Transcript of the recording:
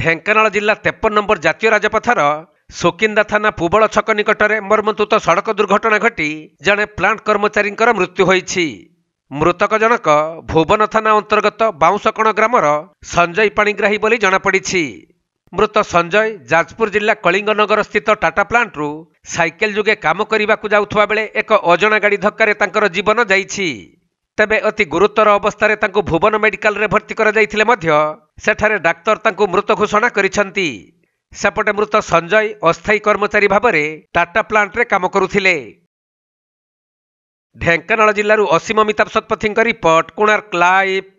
ଢେଙ୍କାନାଳ ଜିଲ୍ଲା ତେପନ ନମ୍ବର ଜାତୀୟ ରାଜପଥର ସୋକିନ୍ଦା ଥାନା ପୁବଳ ଛକ ନିକଟରେ ମର୍ମନ୍ତୁତ ସଡ଼କ ଦୁର୍ଘଟଣା ଘଟି ଜଣେ ପ୍ଲାଣ୍ଟ କର୍ମଚାରୀଙ୍କର ମୃତ୍ୟୁ ହୋଇଛି ମୃତକ ଜଣକ ଭୁବନ ଥାନା ଅନ୍ତର୍ଗତ ବାଉଁଶକଣ ଗ୍ରାମର ସଞ୍ଜୟ ପାଣିଗ୍ରାହୀ ବୋଲି ଜଣାପଡ଼ିଛି ମୃତ ସଞ୍ଜୟ ଯାଜପୁର ଜିଲ୍ଲା କଳିଙ୍ଗନଗର ସ୍ଥିତ ଟାଟା ପ୍ଲାଣ୍ଟରୁ ସାଇକେଲ ଯୋଗେ କାମ କରିବାକୁ ଯାଉଥିବା ବେଳେ ଏକ ଅଜଣା ଗାଡ଼ି ଧକ୍କାରେ ତାଙ୍କର ଜୀବନ ଯାଇଛି ତେବେ ଅତି ଗୁରୁତର ଅବସ୍ଥାରେ ତାଙ୍କୁ ଭୁବନ ମେଡିକାଲରେ ଭର୍ତ୍ତି କରାଯାଇଥିଲେ ମଧ୍ୟ ସେଠାରେ ଡାକ୍ତର ତାଙ୍କୁ ମୃତ ଘୋଷଣା କରିଛନ୍ତି ସେପଟେ ମୃତ ସଞ୍ଜୟ ଅସ୍ଥାୟୀ କର୍ମଚାରୀ ଭାବରେ ଟାଟା ପ୍ଲାଣ୍ଟରେ କାମ କରୁଥିଲେ ଢେଙ୍କାନାଳ ଜିଲ୍ଲାରୁ ଅସୀମ ମିତାବ ଶତପଥୀଙ୍କ ରିପୋର୍ଟ କୋଣାର୍କ ଲାଇଭ୍